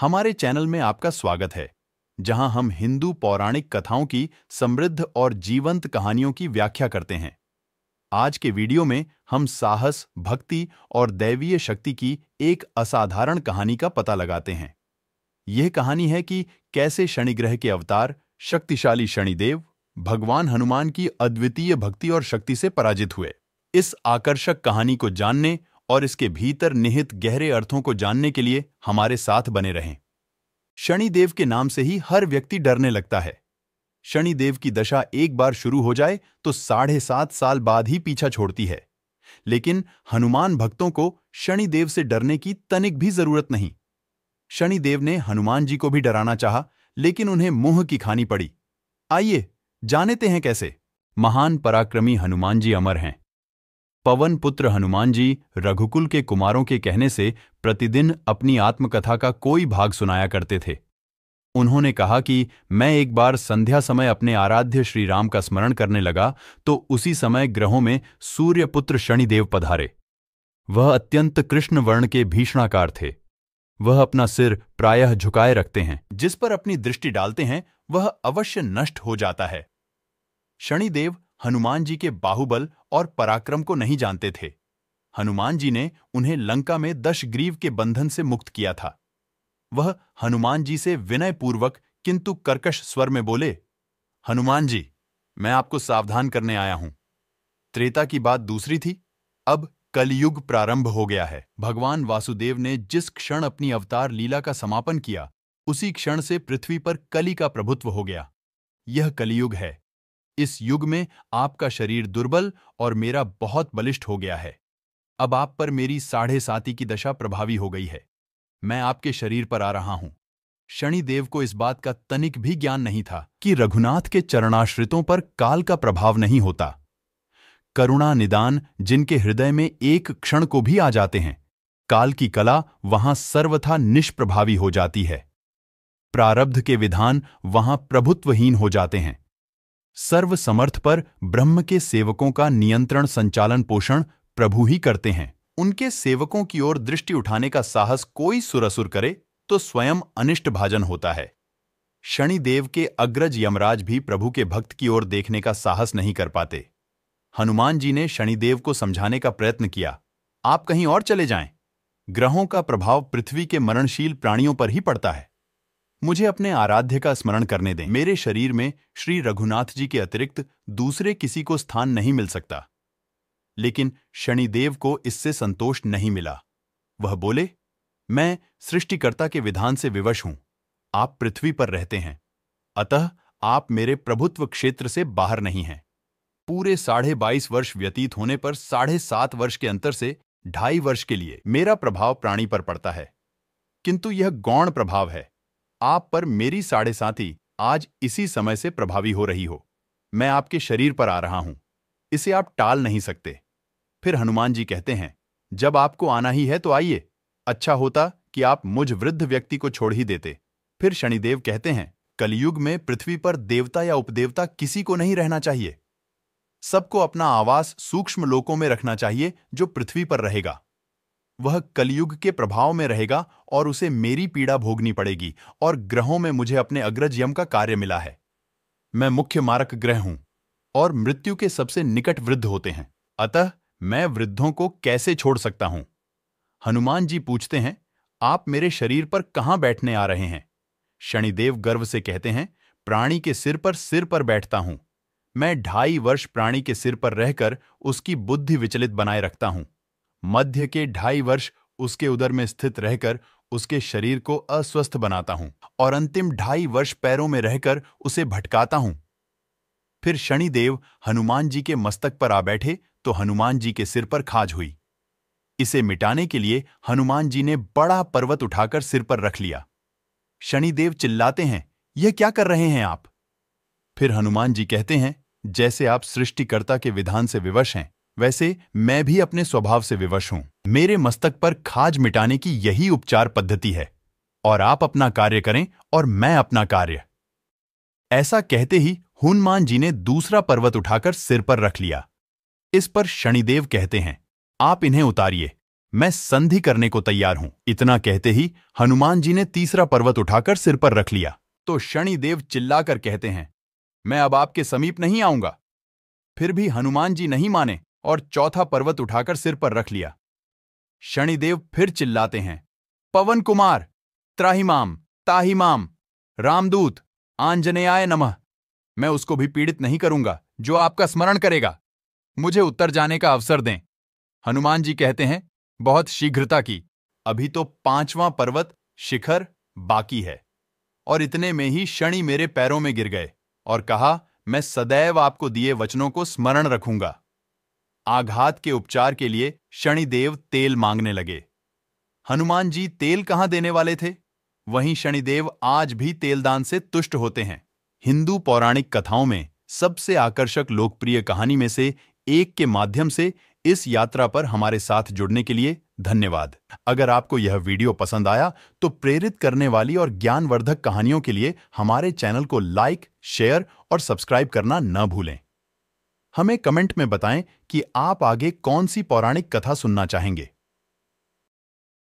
हमारे चैनल में आपका स्वागत है जहां हम हिंदू पौराणिक कथाओं की समृद्ध और जीवंत कहानियों की व्याख्या करते हैं आज के वीडियो में हम साहस भक्ति और दैवीय शक्ति की एक असाधारण कहानी का पता लगाते हैं यह कहानी है कि कैसे शनिग्रह के अवतार शक्तिशाली शनिदेव भगवान हनुमान की अद्वितीय भक्ति और शक्ति से पराजित हुए इस आकर्षक कहानी को जानने और इसके भीतर निहित गहरे अर्थों को जानने के लिए हमारे साथ बने रहें शनिदेव के नाम से ही हर व्यक्ति डरने लगता है शनिदेव की दशा एक बार शुरू हो जाए तो साढ़े सात साल बाद ही पीछा छोड़ती है लेकिन हनुमान भक्तों को शनिदेव से डरने की तनिक भी जरूरत नहीं शनिदेव ने हनुमान जी को भी डराना चाहा लेकिन उन्हें मुंह की खानी पड़ी आइए जानते हैं कैसे महान पराक्रमी हनुमान जी अमर हैं पवन पुत्र हनुमान जी रघुकुल के कुमारों के कहने से प्रतिदिन अपनी आत्मकथा का कोई भाग सुनाया करते थे उन्होंने कहा कि मैं एक बार संध्या समय अपने आराध्य श्री राम का स्मरण करने लगा तो उसी समय ग्रहों में सूर्यपुत्र शनिदेव पधारे वह अत्यंत कृष्ण वर्ण के भीषणाकार थे वह अपना सिर प्रायः झुकाए रखते हैं जिस पर अपनी दृष्टि डालते हैं वह अवश्य नष्ट हो जाता है शनिदेव हनुमान जी के बाहुबल और पराक्रम को नहीं जानते थे हनुमान जी ने उन्हें लंका में दशग्रीव के बंधन से मुक्त किया था वह हनुमान जी से विनयपूर्वक किंतु कर्कश स्वर में बोले हनुमान जी मैं आपको सावधान करने आया हूं त्रेता की बात दूसरी थी अब कलयुग प्रारंभ हो गया है भगवान वासुदेव ने जिस क्षण अपनी अवतार लीला का समापन किया उसी क्षण से पृथ्वी पर कली का प्रभुत्व हो गया यह कलयुग है इस युग में आपका शरीर दुर्बल और मेरा बहुत बलिष्ठ हो गया है अब आप पर मेरी साढ़े साती की दशा प्रभावी हो गई है मैं आपके शरीर पर आ रहा हूं शनिदेव को इस बात का तनिक भी ज्ञान नहीं था कि रघुनाथ के चरणाश्रितों पर काल का प्रभाव नहीं होता करुणा निदान जिनके हृदय में एक क्षण को भी आ जाते हैं काल की कला वहां सर्वथा निष्प्रभावी हो जाती है प्रारब्ध के विधान वहां प्रभुत्वहीन हो जाते हैं सर्वसमर्थ पर ब्रह्म के सेवकों का नियंत्रण संचालन पोषण प्रभु ही करते हैं उनके सेवकों की ओर दृष्टि उठाने का साहस कोई सुरसुर करे तो स्वयं अनिष्ट भाजन होता है शनिदेव के अग्रज यमराज भी प्रभु के भक्त की ओर देखने का साहस नहीं कर पाते हनुमान जी ने शनिदेव को समझाने का प्रयत्न किया आप कहीं और चले जाएं। ग्रहों का प्रभाव पृथ्वी के मरणशील प्राणियों पर ही पड़ता है मुझे अपने आराध्य का स्मरण करने दें मेरे शरीर में श्री रघुनाथ जी के अतिरिक्त दूसरे किसी को स्थान नहीं मिल सकता लेकिन शनिदेव को इससे संतोष नहीं मिला वह बोले मैं सृष्टिकर्ता के विधान से विवश हूं आप पृथ्वी पर रहते हैं अतः आप मेरे प्रभुत्व क्षेत्र से बाहर नहीं हैं पूरे साढ़े बाईस वर्ष व्यतीत होने पर साढ़े सात वर्ष के अंतर से ढाई वर्ष के लिए मेरा प्रभाव प्राणी पर पड़ता है किंतु यह गौण प्रभाव है आप पर मेरी साढ़े साथी आज इसी समय से प्रभावी हो रही हो मैं आपके शरीर पर आ रहा हूं इसे आप टाल नहीं सकते फिर हनुमान जी कहते हैं जब आपको आना ही है तो आइए अच्छा होता कि आप मुझ वृद्ध व्यक्ति को छोड़ ही देते फिर शनिदेव कहते हैं कलयुग में पृथ्वी पर देवता या उपदेवता किसी को नहीं रहना चाहिए सबको अपना आवास सूक्ष्म लोकों में रखना चाहिए जो पृथ्वी पर रहेगा वह कलयुग के प्रभाव में रहेगा और उसे मेरी पीड़ा भोगनी पड़ेगी और ग्रहों में मुझे अपने अग्रज यम का कार्य मिला है मैं मुख्य मारक ग्रह हूं और मृत्यु के सबसे निकट वृद्ध होते हैं अतः मैं वृद्धों को कैसे छोड़ सकता हूं हनुमान जी पूछते हैं आप मेरे शरीर पर कहां बैठने आ रहे हैं शनिदेव गर्व से कहते हैं प्राणी के सिर पर सिर पर बैठता हूं मैं ढाई वर्ष प्राणी के सिर पर रहकर उसकी बुद्धि विचलित बनाए रखता हूं मध्य के ढाई वर्ष उसके उदर में स्थित रहकर उसके शरीर को अस्वस्थ बनाता हूं और अंतिम ढाई वर्ष पैरों में रहकर उसे भटकाता हूं फिर शनिदेव हनुमान जी के मस्तक पर आ बैठे तो हनुमान जी के सिर पर खाज हुई इसे मिटाने के लिए हनुमान जी ने बड़ा पर्वत उठाकर सिर पर रख लिया शनिदेव चिल्लाते हैं यह क्या कर रहे हैं आप फिर हनुमान जी कहते हैं जैसे आप सृष्टिकर्ता के विधान से विवश हैं वैसे मैं भी अपने स्वभाव से विवश हूं मेरे मस्तक पर खाज मिटाने की यही उपचार पद्धति है और आप अपना कार्य करें और मैं अपना कार्य ऐसा कहते ही हनुमान जी ने दूसरा पर्वत उठाकर सिर पर रख लिया इस पर शनिदेव कहते हैं आप इन्हें उतारिए मैं संधि करने को तैयार हूं इतना कहते ही हनुमान जी ने तीसरा पर्वत उठाकर सिर पर रख लिया तो शनिदेव चिल्लाकर कहते हैं मैं अब आपके समीप नहीं आऊंगा फिर भी हनुमान जी नहीं माने और चौथा पर्वत उठाकर सिर पर रख लिया शनिदेव फिर चिल्लाते हैं पवन कुमार त्राहीमाम ताहीमाम रामदूत आय नमः मैं उसको भी पीड़ित नहीं करूंगा जो आपका स्मरण करेगा मुझे उत्तर जाने का अवसर दें हनुमान जी कहते हैं बहुत शीघ्रता की अभी तो पांचवां पर्वत शिखर बाकी है और इतने में ही शनि मेरे पैरों में गिर गए और कहा मैं सदैव आपको दिए वचनों को स्मरण रखूंगा आघात के उपचार के लिए शनिदेव तेल मांगने लगे हनुमान जी तेल कहाँ देने वाले थे वहीं शनिदेव आज भी तेलदान से तुष्ट होते हैं हिंदू पौराणिक कथाओं में सबसे आकर्षक लोकप्रिय कहानी में से एक के माध्यम से इस यात्रा पर हमारे साथ जुड़ने के लिए धन्यवाद अगर आपको यह वीडियो पसंद आया तो प्रेरित करने वाली और ज्ञानवर्धक कहानियों के लिए हमारे चैनल को लाइक शेयर और सब्सक्राइब करना न भूलें हमें कमेंट में बताएं कि आप आगे कौन सी पौराणिक कथा सुनना चाहेंगे